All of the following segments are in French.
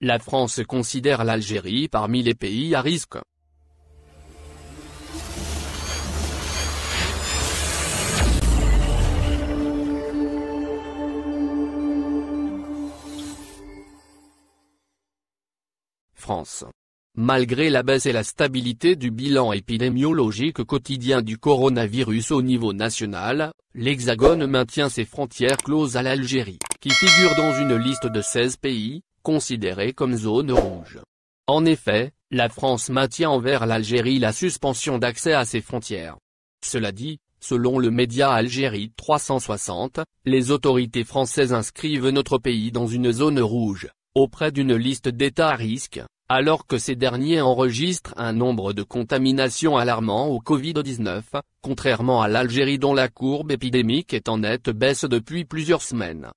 la France considère l'Algérie parmi les pays à risque. France. Malgré la baisse et la stabilité du bilan épidémiologique quotidien du coronavirus au niveau national, l'Hexagone maintient ses frontières closes à l'Algérie, qui figure dans une liste de 16 pays, considérée comme zone rouge. En effet, la France maintient envers l'Algérie la suspension d'accès à ses frontières. Cela dit, selon le média Algérie 360, les autorités françaises inscrivent notre pays dans une zone rouge, auprès d'une liste d'États à risque, alors que ces derniers enregistrent un nombre de contaminations alarmant au Covid-19, contrairement à l'Algérie dont la courbe épidémique est en nette baisse depuis plusieurs semaines.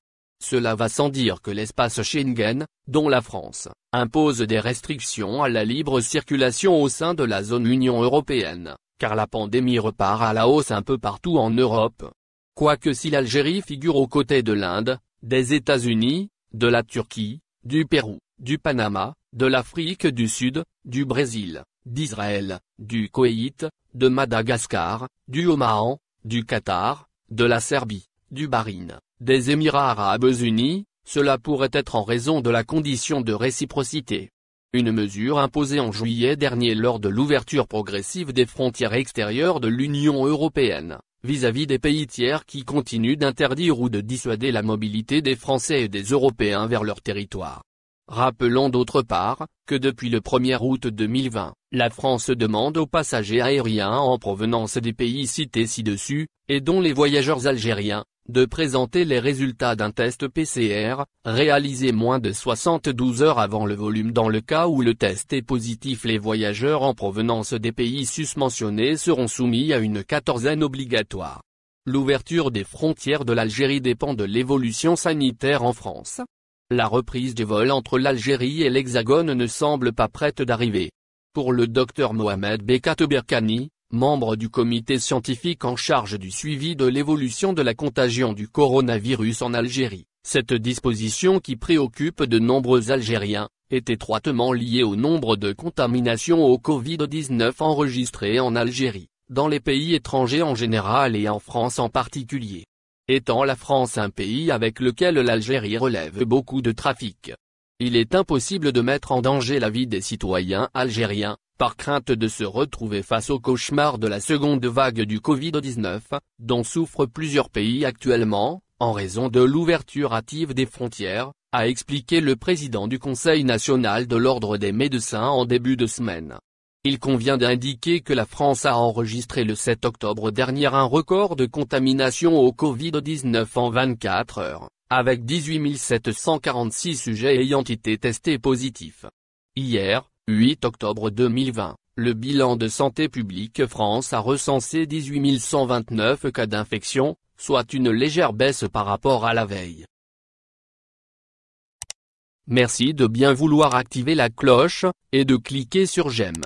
Cela va sans dire que l'espace Schengen, dont la France, impose des restrictions à la libre circulation au sein de la zone Union européenne, car la pandémie repart à la hausse un peu partout en Europe. Quoique si l'Algérie figure aux côtés de l'Inde, des États-Unis, de la Turquie, du Pérou, du Panama, de l'Afrique du Sud, du Brésil, d'Israël, du Koweït, de Madagascar, du Oman, du Qatar, de la Serbie, du Barine, des Émirats arabes unis, cela pourrait être en raison de la condition de réciprocité. Une mesure imposée en juillet dernier lors de l'ouverture progressive des frontières extérieures de l'Union européenne, vis à -vis des pays tiers qui continuent d'interdire ou de dissuader la mobilité des Français et des Européens vers leur territoire. Rappelons d'autre part, que depuis le 1er août 2020, la France demande aux passagers aériens en provenance des pays cités ci-dessus, et dont les voyageurs algériens, de présenter les résultats d'un test PCR, réalisé moins de 72 heures avant le volume dans le cas où le test est positif les voyageurs en provenance des pays susmentionnés seront soumis à une quatorzaine obligatoire. L'ouverture des frontières de l'Algérie dépend de l'évolution sanitaire en France. La reprise des vols entre l'Algérie et l'Hexagone ne semble pas prête d'arriver. Pour le docteur Mohamed Bekat membre du comité scientifique en charge du suivi de l'évolution de la contagion du coronavirus en Algérie. Cette disposition qui préoccupe de nombreux Algériens, est étroitement liée au nombre de contaminations au Covid-19 enregistrées en Algérie, dans les pays étrangers en général et en France en particulier. Étant la France un pays avec lequel l'Algérie relève beaucoup de trafic, il est impossible de mettre en danger la vie des citoyens algériens, par crainte de se retrouver face au cauchemar de la seconde vague du Covid-19, dont souffrent plusieurs pays actuellement, en raison de l'ouverture hâtive des frontières, a expliqué le président du Conseil national de l'ordre des médecins en début de semaine. Il convient d'indiquer que la France a enregistré le 7 octobre dernier un record de contamination au Covid-19 en 24 heures, avec 18 746 sujets ayant été testés positifs. Hier, 8 octobre 2020, le bilan de santé publique France a recensé 18 129 cas d'infection, soit une légère baisse par rapport à la veille. Merci de bien vouloir activer la cloche, et de cliquer sur j'aime.